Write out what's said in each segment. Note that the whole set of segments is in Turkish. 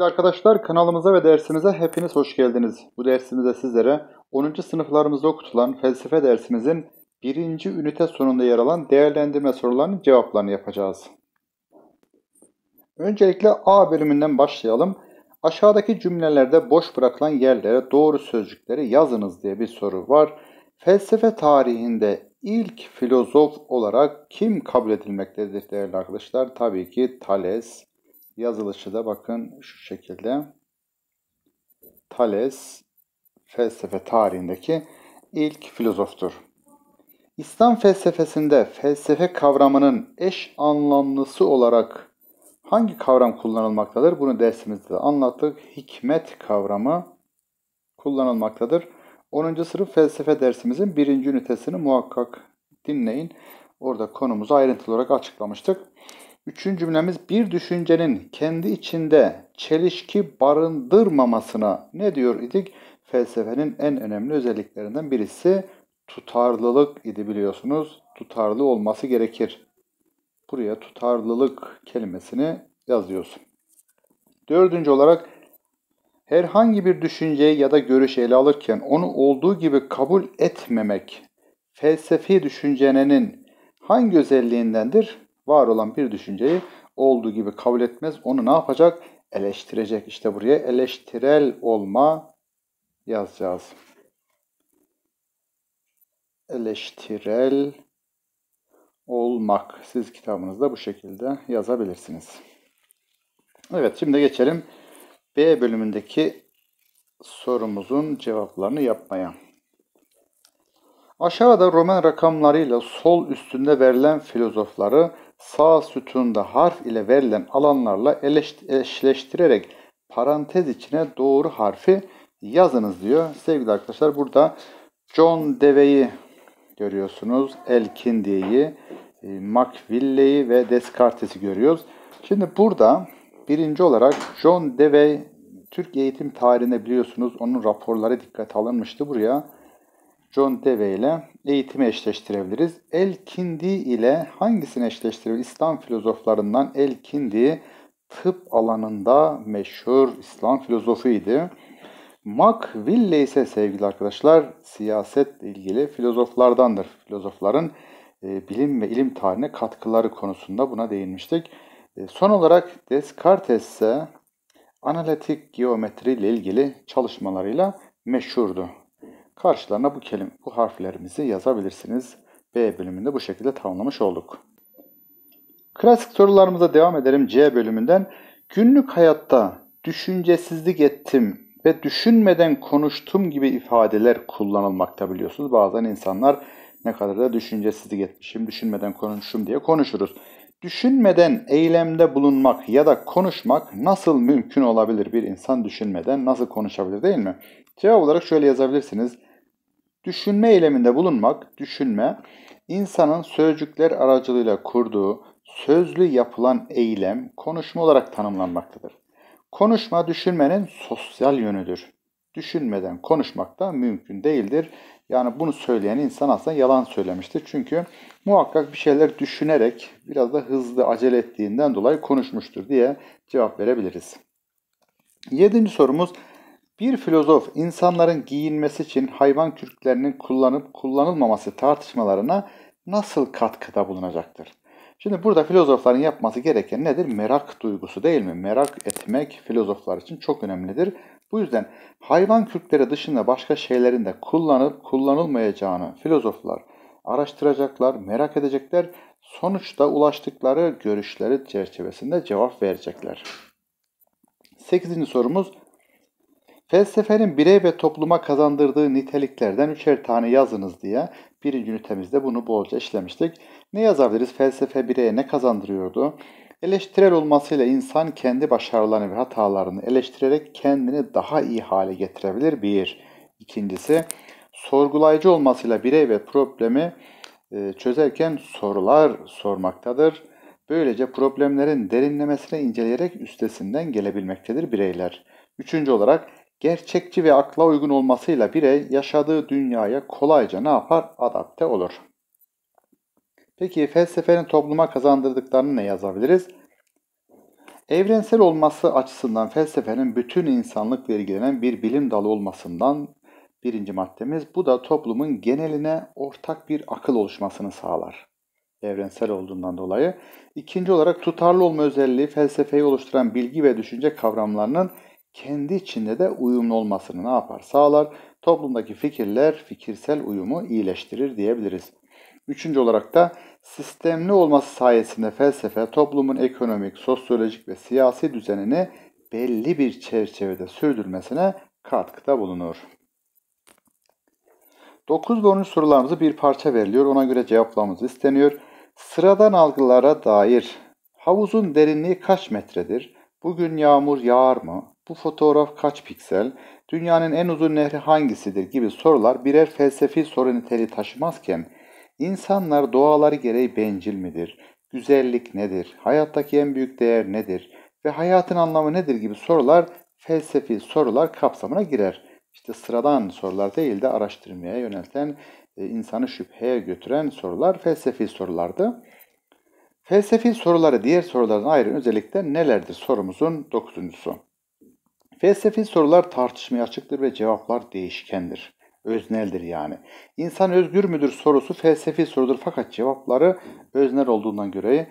Arkadaşlar kanalımıza ve dersimize hepiniz hoş geldiniz. Bu dersimizde sizlere 10. sınıflarımızda okutulan felsefe dersimizin 1. ünite sonunda yer alan değerlendirme sorularının cevaplarını yapacağız. Öncelikle A bölümünden başlayalım. Aşağıdaki cümlelerde boş bırakılan yerlere doğru sözcükleri yazınız diye bir soru var. Felsefe tarihinde ilk filozof olarak kim kabul edilmektedir değerli arkadaşlar? Tabii ki Thales, Yazılışı da bakın şu şekilde. Tales, felsefe tarihindeki ilk filozoftur. İslam felsefesinde felsefe kavramının eş anlamlısı olarak hangi kavram kullanılmaktadır? Bunu dersimizde de anlattık. Hikmet kavramı kullanılmaktadır. 10. sınıf felsefe dersimizin 1. ünitesini muhakkak dinleyin. Orada konumuzu ayrıntılı olarak açıklamıştık. Üçüncü cümlemiz bir düşüncenin kendi içinde çelişki barındırmamasına ne diyor idik? Felsefenin en önemli özelliklerinden birisi tutarlılık idi biliyorsunuz. Tutarlı olması gerekir. Buraya tutarlılık kelimesini yazıyorsun. Dördüncü olarak herhangi bir düşünceyi ya da görüşü ele alırken onu olduğu gibi kabul etmemek felsefi düşüncenin hangi özelliğindendir? var olan bir düşünceyi olduğu gibi kabul etmez. Onu ne yapacak? Eleştirecek. İşte buraya eleştirel olma yazacağız. Eleştirel olmak. Siz kitabınızda bu şekilde yazabilirsiniz. Evet şimdi geçelim B bölümündeki sorumuzun cevaplarını yapmaya. Aşağıda Roman rakamlarıyla sol üstünde verilen filozofları sağ sütunda harf ile verilen alanlarla eşleştirerek parantez içine doğru harfi yazınız diyor. Sevgili arkadaşlar burada John Deve'yi görüyorsunuz. Elkindi'yi, e, Macville'yi ve Descartes'i görüyoruz. Şimdi burada birinci olarak John Dewey Türk eğitim tarihinde biliyorsunuz onun raporları dikkate alınmıştı buraya. John Dewey ile eğitimi eşleştirebiliriz. El-Kindi ile hangisini eşleştirebiliriz? İslam filozoflarından El-Kindi tıp alanında meşhur İslam filozofuydu. Macville ise sevgili arkadaşlar siyasetle ilgili filozoflardandır. Filozofların e, bilim ve ilim tarihine katkıları konusunda buna değinmiştik. E, son olarak Descartes ise analitik geometri ile ilgili çalışmalarıyla meşhurdu. Karşılarına bu kelime, bu harflerimizi yazabilirsiniz. B bölümünde bu şekilde tamamlamış olduk. Klasik sorularımıza devam edelim C bölümünden. Günlük hayatta düşüncesizlik ettim ve düşünmeden konuştum gibi ifadeler kullanılmakta biliyorsunuz. Bazen insanlar ne kadar da düşüncesizlik etmişim, düşünmeden konuştum diye konuşuruz. Düşünmeden eylemde bulunmak ya da konuşmak nasıl mümkün olabilir bir insan düşünmeden nasıl konuşabilir değil mi? Cevap olarak şöyle yazabilirsiniz. Düşünme eyleminde bulunmak, düşünme, insanın sözcükler aracılığıyla kurduğu sözlü yapılan eylem konuşma olarak tanımlanmaktadır. Konuşma düşünmenin sosyal yönüdür. Düşünmeden konuşmak da mümkün değildir. Yani bunu söyleyen insan aslında yalan söylemiştir. Çünkü muhakkak bir şeyler düşünerek biraz da hızlı acele ettiğinden dolayı konuşmuştur diye cevap verebiliriz. Yedinci sorumuz bir filozof insanların giyinmesi için hayvan kürklerinin kullanıp kullanılmaması tartışmalarına nasıl katkıda bulunacaktır? Şimdi burada filozofların yapması gereken nedir? Merak duygusu değil mi? Merak etmek filozoflar için çok önemlidir. Bu yüzden hayvan kürkleri dışında başka şeylerin de kullanıp kullanılmayacağını filozoflar araştıracaklar, merak edecekler. Sonuçta ulaştıkları görüşleri çerçevesinde cevap verecekler. 8. sorumuz Felsefenin birey ve topluma kazandırdığı niteliklerden üçer tane yazınız diye birinci ünitemizde bunu bolca işlemiştik. Ne yazabiliriz? Felsefe bireye ne kazandırıyordu? Eleştirel olmasıyla insan kendi başarılarını ve hatalarını eleştirerek kendini daha iyi hale getirebilir. Bir. İkincisi, sorgulayıcı olmasıyla birey ve problemi e, çözerken sorular sormaktadır. Böylece problemlerin derinlemesine inceleyerek üstesinden gelebilmektedir bireyler. Üçüncü olarak gerçekçi ve akla uygun olmasıyla birey yaşadığı dünyaya kolayca ne yapar? Adapte olur. Peki felsefenin topluma kazandırdıklarını ne yazabiliriz? Evrensel olması açısından felsefenin bütün insanlıkla ilgilenen bir bilim dalı olmasından birinci maddemiz bu da toplumun geneline ortak bir akıl oluşmasını sağlar. Evrensel olduğundan dolayı. İkinci olarak tutarlı olma özelliği felsefeyi oluşturan bilgi ve düşünce kavramlarının kendi içinde de uyumlu olmasını ne yapar? Sağlar. Toplumdaki fikirler fikirsel uyumu iyileştirir diyebiliriz. Üçüncü olarak da sistemli olması sayesinde felsefe toplumun ekonomik, sosyolojik ve siyasi düzenini belli bir çerçevede sürdürmesine katkıda bulunur. 9 ve 10. sorularımızı bir parça veriliyor. Ona göre cevaplamamız isteniyor. Sıradan algılara dair havuzun derinliği kaç metredir? Bugün yağmur yağar mı? Bu fotoğraf kaç piksel? Dünyanın en uzun nehri hangisidir gibi sorular birer felsefi soru niteliği taşımazken insanlar doğaları gereği bencil midir? Güzellik nedir? Hayattaki en büyük değer nedir? Ve hayatın anlamı nedir gibi sorular felsefi sorular kapsamına girer. İşte sıradan sorular değil de araştırmaya yönelten, e, insanı şüpheye götüren sorular felsefi sorulardı. Felsefi soruları diğer sorulardan ayrı, özellikle nelerdir sorumuzun dokuzuncusu. Felsefi sorular tartışmaya açıktır ve cevaplar değişkendir. Özneldir yani. İnsan özgür müdür sorusu felsefi sorudur fakat cevapları öznel olduğundan göre e,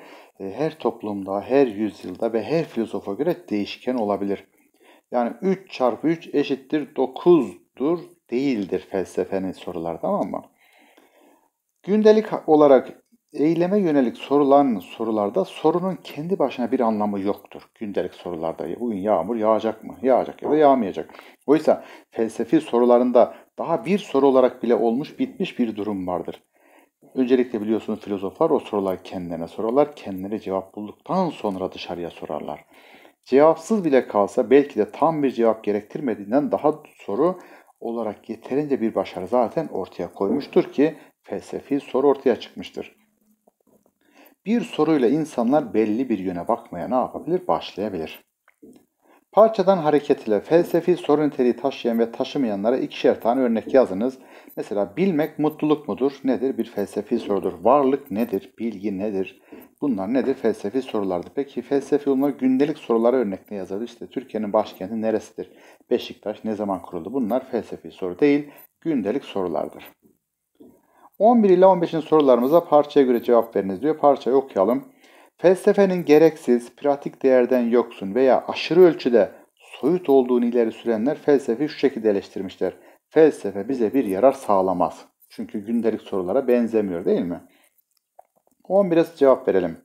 her toplumda, her yüzyılda ve her filozofa göre değişken olabilir. Yani 3 çarpı 3 eşittir 9'dur değildir felsefenin soruları tamam mı? Gündelik olarak eyleme yönelik sorulan sorularda sorunun kendi başına bir anlamı yoktur. Gündelik sorularda bugün yağmur yağacak mı? Yağacak ya da yağmayacak. Oysa felsefi sorularında daha bir soru olarak bile olmuş bitmiş bir durum vardır. Öncelikle biliyorsunuz filozoflar o sorular kendilerine sorarlar. Kendileri cevap bulduktan sonra dışarıya sorarlar. Cevapsız bile kalsa belki de tam bir cevap gerektirmediğinden daha soru olarak yeterince bir başarı zaten ortaya koymuştur ki felsefi soru ortaya çıkmıştır. Bir soruyla insanlar belli bir yöne bakmaya ne yapabilir? Başlayabilir. Parçadan hareket ile felsefi soru niteliği taşıyan ve taşımayanlara ikişer tane örnek yazınız. Mesela bilmek mutluluk mudur? Nedir? Bir felsefi sorudur. Varlık nedir? Bilgi nedir? Bunlar nedir? Felsefi sorulardı. Peki felsefi olma gündelik sorulara örnek ne yazardı? İşte Türkiye'nin başkenti neresidir? Beşiktaş ne zaman kuruldu? Bunlar felsefi soru değil, gündelik sorulardır. 11 ile 15'in sorularımıza parçaya göre cevap veriniz diyor. Parça okuyalım. Felsefenin gereksiz, pratik değerden yoksun veya aşırı ölçüde soyut olduğunu ileri sürenler felsefeyi şu şekilde eleştirmişler. Felsefe bize bir yarar sağlamaz. Çünkü gündelik sorulara benzemiyor değil mi? 11'e cevap verelim.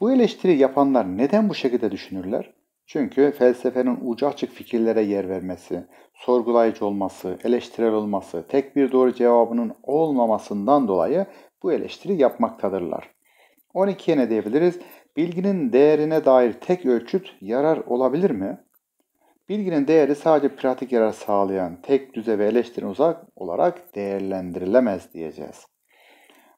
Bu eleştiri yapanlar neden bu şekilde düşünürler? Çünkü felsefenin ucu açık fikirlere yer vermesi, sorgulayıcı olması, eleştirel olması, tek bir doğru cevabının olmamasından dolayı bu eleştiri yapmaktadırlar. 12'ye ne diyebiliriz? Bilginin değerine dair tek ölçüt yarar olabilir mi? Bilginin değeri sadece pratik yarar sağlayan tek düze ve eleştirin uzak olarak değerlendirilemez diyeceğiz.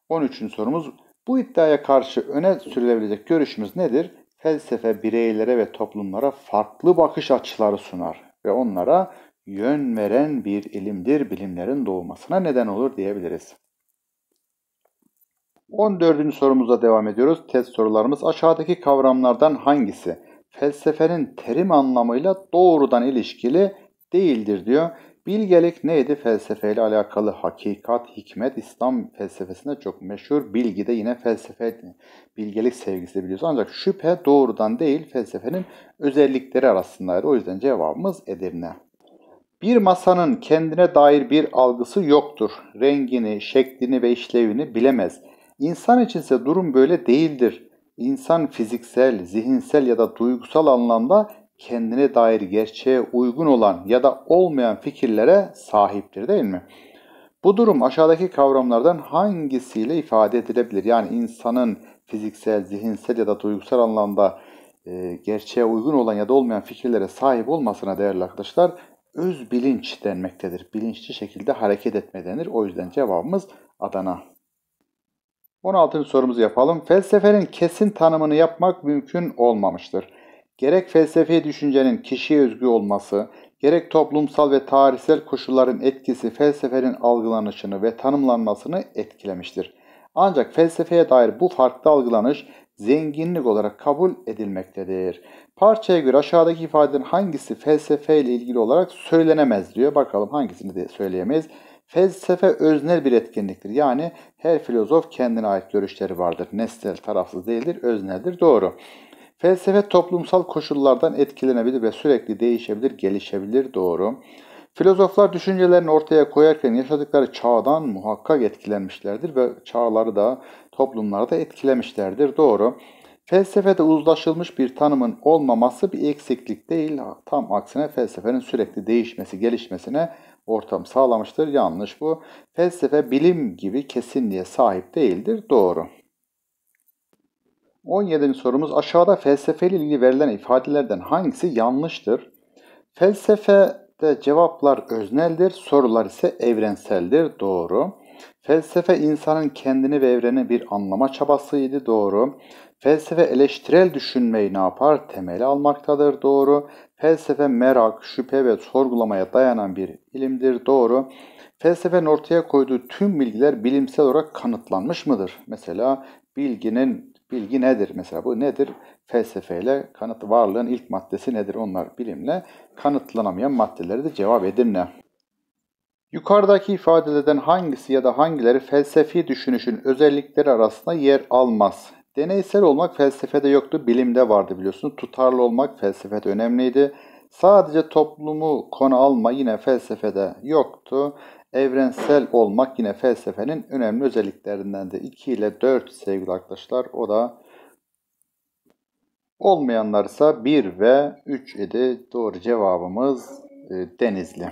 13. sorumuz bu iddiaya karşı öne sürülebilecek görüşümüz nedir? Felsefe bireylere ve toplumlara farklı bakış açıları sunar ve onlara yön veren bir ilimdir, bilimlerin doğmasına neden olur diyebiliriz. 14. sorumuza devam ediyoruz. Test sorularımız aşağıdaki kavramlardan hangisi? Felsefenin terim anlamıyla doğrudan ilişkili değildir diyor. Bilgelik neydi? Felsefeyle alakalı hakikat, hikmet, İslam felsefesinde çok meşhur. Bilgi de yine felsefe, bilgelik sevgisi biliyoruz. Ancak şüphe doğrudan değil felsefenin özellikleri arasındaydı. O yüzden cevabımız Edirne. Bir masanın kendine dair bir algısı yoktur. Rengini, şeklini ve işlevini bilemez. İnsan içinse durum böyle değildir. İnsan fiziksel, zihinsel ya da duygusal anlamda kendine dair gerçeğe uygun olan ya da olmayan fikirlere sahiptir değil mi? Bu durum aşağıdaki kavramlardan hangisiyle ifade edilebilir? Yani insanın fiziksel, zihinsel ya da duygusal anlamda e, gerçeğe uygun olan ya da olmayan fikirlere sahip olmasına değerli arkadaşlar öz bilinç denmektedir. Bilinçli şekilde hareket etme denir. O yüzden cevabımız Adana. 16. sorumuzu yapalım. Felsefenin kesin tanımını yapmak mümkün olmamıştır. Gerek felsefi düşüncenin kişiye özgü olması, gerek toplumsal ve tarihsel koşulların etkisi felsefenin algılanışını ve tanımlanmasını etkilemiştir. Ancak felsefeye dair bu farklı algılanış zenginlik olarak kabul edilmektedir. Parçaya göre aşağıdaki ifadenin hangisi felsefe ile ilgili olarak söylenemez diyor. Bakalım hangisini de söyleyemeyiz. Felsefe öznel bir etkinliktir. Yani her filozof kendine ait görüşleri vardır. Nesnel tarafsız değildir, özneldir. Doğru. Felsefe toplumsal koşullardan etkilenebilir ve sürekli değişebilir, gelişebilir doğru. Filozoflar düşüncelerini ortaya koyarken yaşadıkları çağdan muhakkak etkilenmişlerdir ve çağları da toplumları da etkilemişlerdir doğru. Felsefede uzlaşılmış bir tanımın olmaması bir eksiklik değil. Tam aksine felsefenin sürekli değişmesi, gelişmesine ortam sağlamıştır. Yanlış bu. Felsefe bilim gibi kesinliğe sahip değildir. Doğru. 17. sorumuz aşağıda felsefeyle ilgili verilen ifadelerden hangisi yanlıştır? Felsefede cevaplar özneldir, sorular ise evrenseldir. Doğru. Felsefe insanın kendini ve evreni bir anlama çabasıydı. Doğru. Felsefe eleştirel düşünmeyi ne yapar? Temeli almaktadır. Doğru. Felsefe merak, şüphe ve sorgulamaya dayanan bir ilimdir. Doğru. Felsefenin ortaya koyduğu tüm bilgiler bilimsel olarak kanıtlanmış mıdır? Mesela bilginin bilgi nedir? Mesela bu nedir? Felsefeyle kanıt varlığın ilk maddesi nedir? Onlar bilimle kanıtlanamayan maddeleri de cevap ne? Yukarıdaki ifadelerden hangisi ya da hangileri felsefi düşünüşün özellikleri arasında yer almaz? Deneysel olmak felsefede yoktu, bilimde vardı biliyorsunuz. Tutarlı olmak felsefede önemliydi. Sadece toplumu konu alma yine felsefede yoktu. Evrensel olmak yine felsefenin önemli özelliklerinden de 2 ile 4 sevgili arkadaşlar. O da olmayanlarsa 1 ve 3 idi. Doğru cevabımız e, Denizli.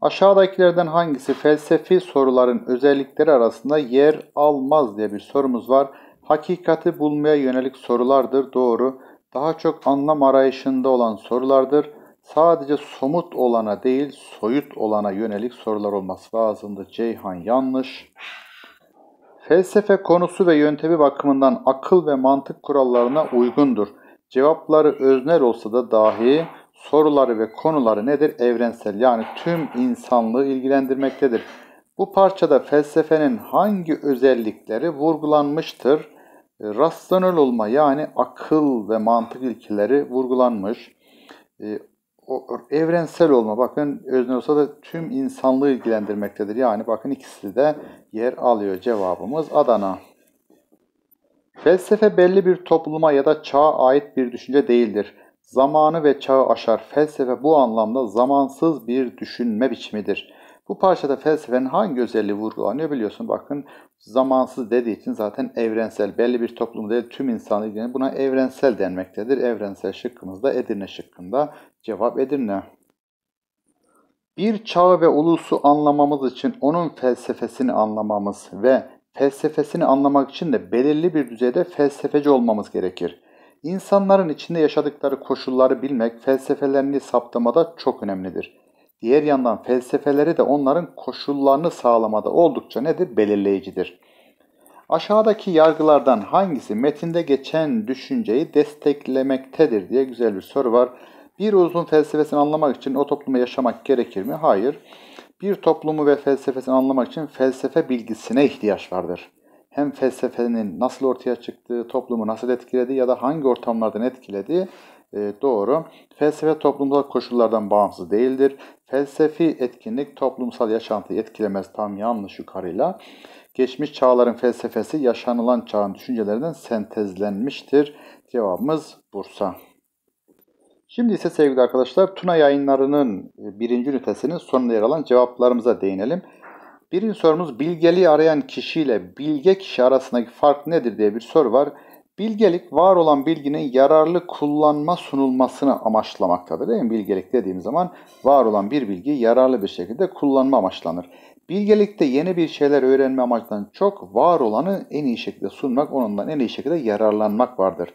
Aşağıdakilerden hangisi felsefi soruların özellikleri arasında yer almaz diye bir sorumuz var. Hakikati bulmaya yönelik sorulardır. Doğru. Daha çok anlam arayışında olan sorulardır. Sadece somut olana değil, soyut olana yönelik sorular olması lazımdı. Ceyhan yanlış. Felsefe konusu ve yöntemi bakımından akıl ve mantık kurallarına uygundur. Cevapları öznel olsa da dahi soruları ve konuları nedir? Evrensel yani tüm insanlığı ilgilendirmektedir. Bu parçada felsefenin hangi özellikleri vurgulanmıştır? Rasyonel olma yani akıl ve mantık ilkeleri vurgulanmış. Ee, o evrensel olma bakın özne olsa da tüm insanlığı ilgilendirmektedir. Yani bakın ikisi de yer alıyor cevabımız Adana. Felsefe belli bir topluma ya da çağa ait bir düşünce değildir. Zamanı ve çağı aşar. Felsefe bu anlamda zamansız bir düşünme biçimidir. Bu parçada felsefenin hangi özelliği vurgulanıyor biliyorsun. Bakın zamansız dediği için zaten evrensel, belli bir toplumda değil, tüm insanı ilgilenen buna evrensel denmektedir. Evrensel şıkkımızda Edirne şıkkında cevap Edirne. Bir çağ ve ulusu anlamamız için onun felsefesini anlamamız ve felsefesini anlamak için de belirli bir düzeyde felsefeci olmamız gerekir. İnsanların içinde yaşadıkları koşulları bilmek felsefelerini saptamada çok önemlidir. Diğer yandan felsefeleri de onların koşullarını sağlamada oldukça nedir? Belirleyicidir. Aşağıdaki yargılardan hangisi metinde geçen düşünceyi desteklemektedir diye güzel bir soru var. Bir uzun felsefesini anlamak için o topluma yaşamak gerekir mi? Hayır. Bir toplumu ve felsefesini anlamak için felsefe bilgisine ihtiyaç vardır. Hem felsefenin nasıl ortaya çıktığı, toplumu nasıl etkiledi ya da hangi ortamlardan etkilediği e, doğru. Felsefe toplumsal koşullardan bağımsız değildir. Felsefi etkinlik toplumsal yaşantıyı etkilemez tam yanlış yukarıyla. Geçmiş çağların felsefesi yaşanılan çağın düşüncelerinden sentezlenmiştir. Cevabımız Bursa. Şimdi ise sevgili arkadaşlar Tuna yayınlarının e, birinci ünitesinin sonunda yer alan cevaplarımıza değinelim. Birinci sorumuz bilgeliği arayan kişiyle bilge kişi arasındaki fark nedir diye bir soru var. Bilgelik var olan bilginin yararlı kullanma sunulmasını amaçlamaktadır değil mi? Bilgelik dediğim zaman var olan bir bilgiyi yararlı bir şekilde kullanma amaçlanır. Bilgelikte yeni bir şeyler öğrenme amacından çok var olanı en iyi şekilde sunmak, onundan en iyi şekilde yararlanmak vardır.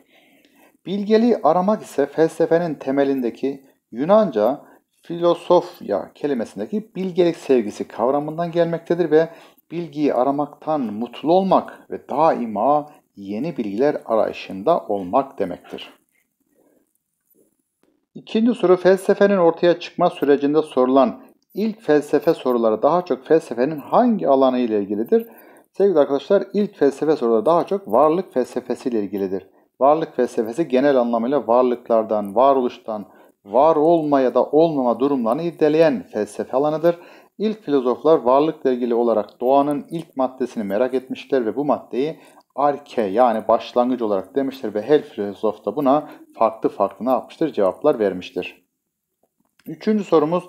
Bilgeliği aramak ise felsefenin temelindeki Yunanca filosofya kelimesindeki bilgelik sevgisi kavramından gelmektedir ve bilgiyi aramaktan mutlu olmak ve daima yeni bilgiler arayışında olmak demektir. İkinci soru felsefenin ortaya çıkma sürecinde sorulan ilk felsefe soruları daha çok felsefenin hangi alanı ile ilgilidir? Sevgili arkadaşlar ilk felsefe soruları daha çok varlık felsefesi ile ilgilidir. Varlık felsefesi genel anlamıyla varlıklardan, varoluştan, var olma ya da olmama durumlarını irdeleyen felsefe alanıdır. İlk filozoflar varlıkla ilgili olarak doğanın ilk maddesini merak etmişler ve bu maddeyi arke yani başlangıç olarak demiştir ve her filozof da buna farklı farklı ne yapmıştır? Cevaplar vermiştir. Üçüncü sorumuz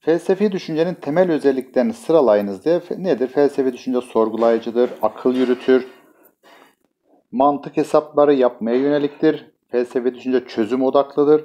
felsefi düşüncenin temel özelliklerini sıralayınız diye nedir? Felsefi düşünce sorgulayıcıdır, akıl yürütür, mantık hesapları yapmaya yöneliktir. Felsefi düşünce çözüm odaklıdır.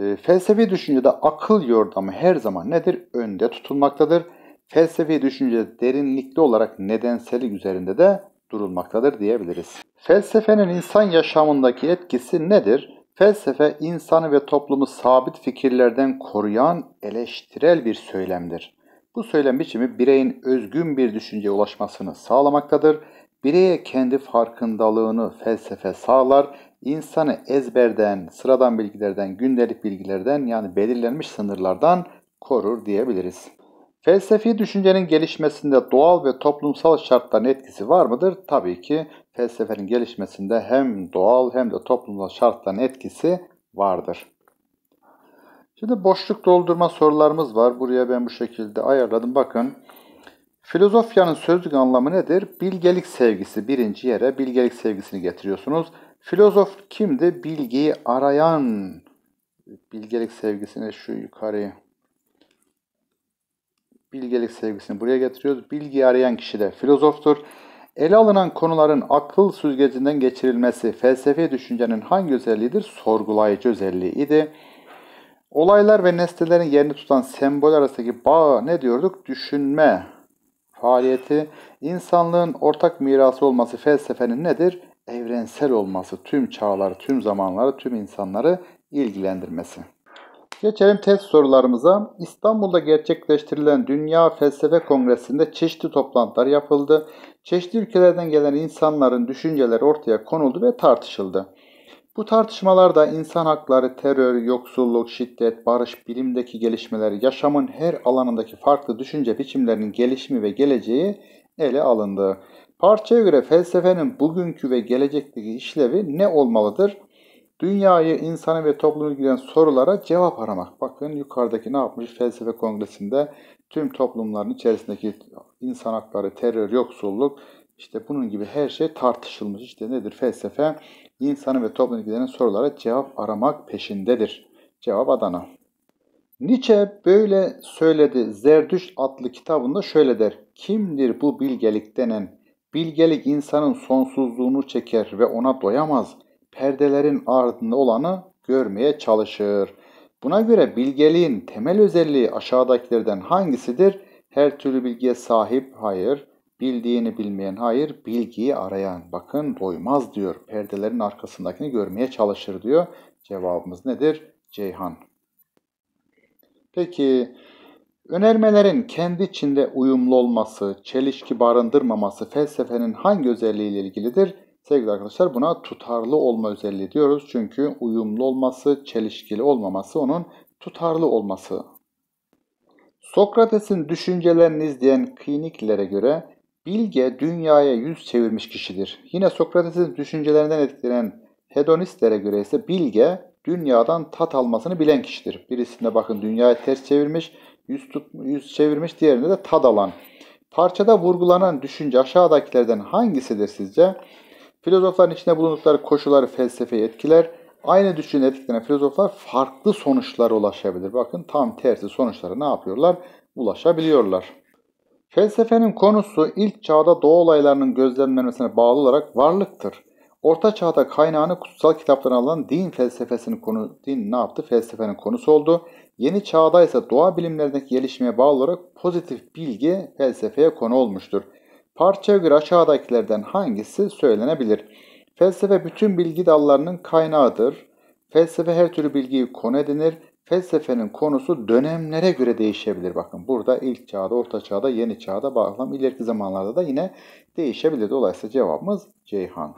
E, felsefi düşüncede akıl yordamı her zaman nedir? Önde tutulmaktadır. Felsefi düşünce derinlikli olarak nedenselik üzerinde de durulmaktadır diyebiliriz. Felsefenin insan yaşamındaki etkisi nedir? Felsefe insanı ve toplumu sabit fikirlerden koruyan eleştirel bir söylemdir. Bu söylem biçimi bireyin özgün bir düşünceye ulaşmasını sağlamaktadır. Bireye kendi farkındalığını felsefe sağlar, İnsanı ezberden, sıradan bilgilerden, gündelik bilgilerden yani belirlenmiş sınırlardan korur diyebiliriz. Felsefi düşüncenin gelişmesinde doğal ve toplumsal şartların etkisi var mıdır? Tabii ki felsefenin gelişmesinde hem doğal hem de toplumsal şartların etkisi vardır. Şimdi boşluk doldurma sorularımız var. Buraya ben bu şekilde ayarladım. Bakın. Filozofyanın sözlük anlamı nedir? Bilgelik sevgisi. Birinci yere bilgelik sevgisini getiriyorsunuz. Filozof kimdi? Bilgiyi arayan bilgelik sevgisine şu yukarıya bilgelik sevgisini buraya getiriyoruz. Bilgi arayan kişi de filozoftur. Ele alınan konuların akıl süzgecinden geçirilmesi felsefi düşüncenin hangi özelliğidir? Sorgulayıcı özelliği idi. Olaylar ve nesnelerin yerini tutan sembol arasındaki bağ ne diyorduk? Düşünme faaliyeti. insanlığın ortak mirası olması felsefenin nedir? Evrensel olması, tüm çağları, tüm zamanları, tüm insanları ilgilendirmesi. Geçelim test sorularımıza. İstanbul'da gerçekleştirilen Dünya Felsefe Kongresi'nde çeşitli toplantılar yapıldı. Çeşitli ülkelerden gelen insanların düşünceleri ortaya konuldu ve tartışıldı. Bu tartışmalarda insan hakları, terör, yoksulluk, şiddet, barış, bilimdeki gelişmeler, yaşamın her alanındaki farklı düşünce biçimlerinin gelişimi ve geleceği ele alındı. Parçaya göre felsefenin bugünkü ve gelecekteki işlevi ne olmalıdır? Dünyayı, insanı ve toplumu ilgilen sorulara cevap aramak. Bakın yukarıdaki ne yapmış? Felsefe kongresinde tüm toplumların içerisindeki insan hakları, terör, yoksulluk, işte bunun gibi her şey tartışılmış. İşte nedir felsefe? İnsanı ve toplumu ilgilenen sorulara cevap aramak peşindedir. Cevap Adana. Nietzsche böyle söyledi. Zerdüş adlı kitabında şöyle der. Kimdir bu bilgelik denen? Bilgelik insanın sonsuzluğunu çeker ve ona doyamaz perdelerin ardında olanı görmeye çalışır. Buna göre bilgeliğin temel özelliği aşağıdakilerden hangisidir? Her türlü bilgiye sahip hayır, bildiğini bilmeyen hayır, bilgiyi arayan bakın doymaz diyor. Perdelerin arkasındakini görmeye çalışır diyor. Cevabımız nedir? Ceyhan. Peki önermelerin kendi içinde uyumlu olması, çelişki barındırmaması felsefenin hangi özelliğiyle ilgilidir? Sevgili arkadaşlar buna tutarlı olma özelliği diyoruz. Çünkü uyumlu olması, çelişkili olmaması onun tutarlı olması. Sokrates'in düşüncelerini izleyen kliniklere göre bilge dünyaya yüz çevirmiş kişidir. Yine Sokrates'in düşüncelerinden etkilenen hedonistlere göre ise bilge dünyadan tat almasını bilen kişidir. Birisinde bakın dünyayı ters çevirmiş, yüz, tut, yüz çevirmiş, diğerinde de tad alan. Parçada vurgulanan düşünce aşağıdakilerden hangisidir sizce? Filozofların içinde bulundukları koşulları felsefeyi etkiler. Aynı düşünce etkileyen filozoflar farklı sonuçlara ulaşabilir. Bakın tam tersi sonuçlara ne yapıyorlar? Ulaşabiliyorlar. Felsefenin konusu ilk çağda doğu olaylarının gözlemlenmesine bağlı olarak varlıktır. Orta çağda kaynağını kutsal kitaplardan alan din felsefesinin konu din ne yaptı? Felsefenin konusu oldu. Yeni çağda ise doğa bilimlerindeki gelişmeye bağlı olarak pozitif bilgi felsefeye konu olmuştur. Parça göre aşağıdakilerden hangisi söylenebilir? Felsefe bütün bilgi dallarının kaynağıdır. Felsefe her türlü bilgiyi konu edinir. Felsefenin konusu dönemlere göre değişebilir. Bakın burada ilk çağda, orta çağda, yeni çağda, bağlam ileriki zamanlarda da yine değişebilir. Dolayısıyla cevabımız Ceyhan.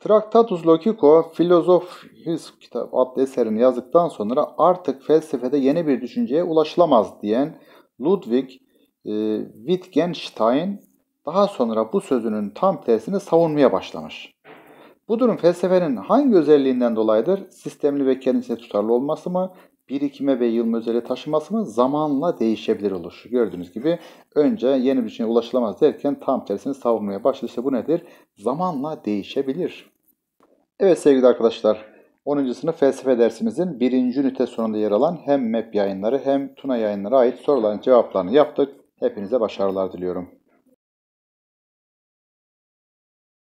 Traktatus Logico Philosophis kitap adlı eserini yazdıktan sonra artık felsefede yeni bir düşünceye ulaşılamaz diyen Ludwig e, Wittgenstein daha sonra bu sözünün tam tersini savunmaya başlamış. Bu durum felsefenin hangi özelliğinden dolayıdır? Sistemli ve kendisine tutarlı olması mı? Birikime ve yılma özeli taşıması mı? Zamanla değişebilir olur. Gördüğünüz gibi önce yeni bir şeye ulaşılamaz derken tam tersini savunmaya başladı. İşte bu nedir? Zamanla değişebilir. Evet sevgili arkadaşlar, 10. sınıf felsefe dersimizin 1. ünite sonunda yer alan hem MEP yayınları hem Tuna yayınları ait soruların cevaplarını yaptık. Hepinize başarılar diliyorum.